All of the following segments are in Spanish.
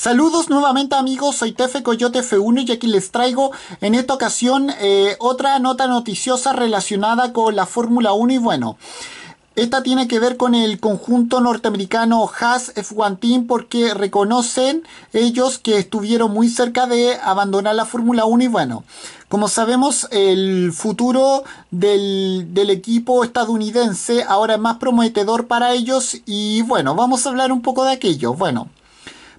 Saludos nuevamente amigos, soy Tefe Coyote F1 y aquí les traigo en esta ocasión eh, otra nota noticiosa relacionada con la Fórmula 1 y bueno... Esta tiene que ver con el conjunto norteamericano Haas F1 Team porque reconocen ellos que estuvieron muy cerca de abandonar la Fórmula 1 y bueno, como sabemos el futuro del, del, equipo estadounidense ahora es más prometedor para ellos y bueno, vamos a hablar un poco de aquello. Bueno,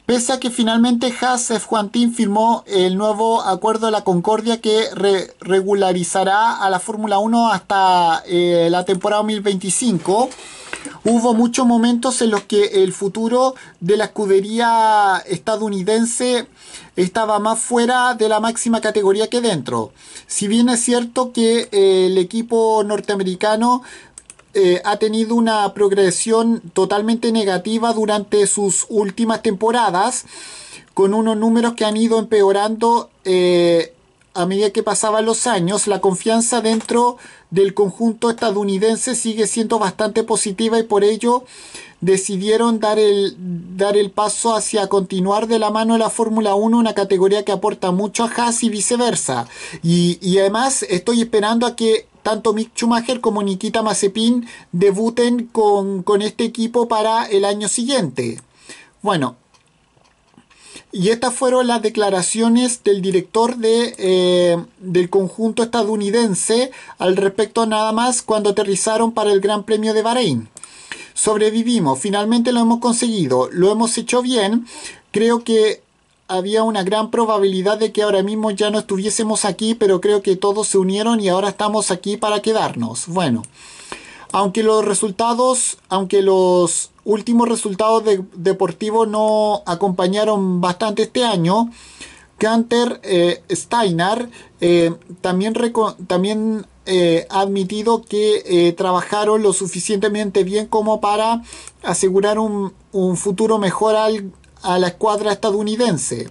Pese a que finalmente Joseph Juantín firmó el nuevo acuerdo de la Concordia que regularizará a la Fórmula 1 hasta eh, la temporada 2025, hubo muchos momentos en los que el futuro de la escudería estadounidense estaba más fuera de la máxima categoría que dentro. Si bien es cierto que eh, el equipo norteamericano eh, ha tenido una progresión totalmente negativa durante sus últimas temporadas, con unos números que han ido empeorando eh, a medida que pasaban los años. La confianza dentro del conjunto estadounidense sigue siendo bastante positiva y por ello decidieron dar el, dar el paso hacia continuar de la mano de la Fórmula 1, una categoría que aporta mucho a Haas y viceversa. y además estoy esperando a que tanto Mick Schumacher como Nikita Mazepin debuten con, este equipo para el año siguiente. Bueno, y estas fueron las declaraciones del director de, eh, del conjunto estadounidense al respecto nada más cuando aterrizaron para el Gran Premio de Bahrein. Sobrevivimos, finalmente lo hemos conseguido, lo hemos hecho bien. Creo que había una gran probabilidad de que ahora mismo ya no estuviésemos aquí, pero creo que todos se unieron y ahora estamos aquí para quedarnos. Bueno, aunque los resultados, aunque los últimos resultados de, deportivos no acompañaron bastante este año, Gunter eh, Steiner eh, también, también eh, ha admitido que trabajaron lo suficientemente bien como para asegurar un, un futuro mejor al a la escuadra estadounidense.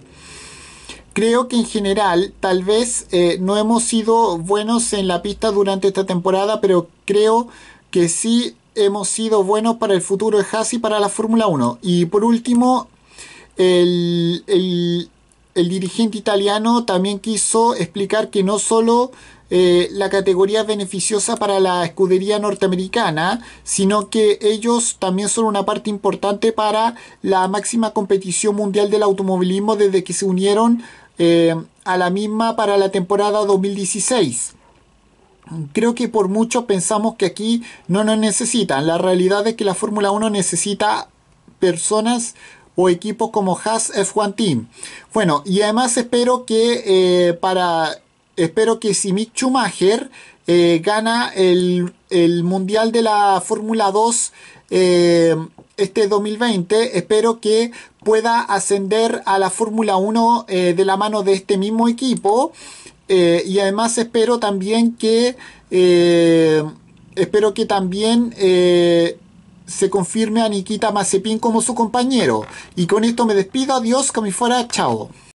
Creo que en general tal vez eh, no hemos sido buenos en la pista durante esta temporada, pero creo que sí hemos sido buenos para el futuro de Haas y para la Fórmula 1. Y por último, el el dirigente italiano también quiso explicar que no solo eh, la categoría es beneficiosa para la escudería norteamericana, sino que ellos también son una parte importante para la máxima competición mundial del automovilismo desde que se unieron eh, a la misma para la temporada 2016. Creo que por mucho pensamos que aquí no nos necesitan. La realidad es que la Fórmula 1 necesita personas o equipos como Haas F1 Team. Bueno, y además espero que eh, para espero que si Mick Schumacher eh, gana el, el, Mundial de la Fórmula 2 eh, este 2020, espero que pueda ascender a la Fórmula 1 de la mano de este mismo equipo. y además espero también que espero que también se confirme a Nikita Mazepin como su compañero. Y con esto me despido, adiós, como fuera, chao.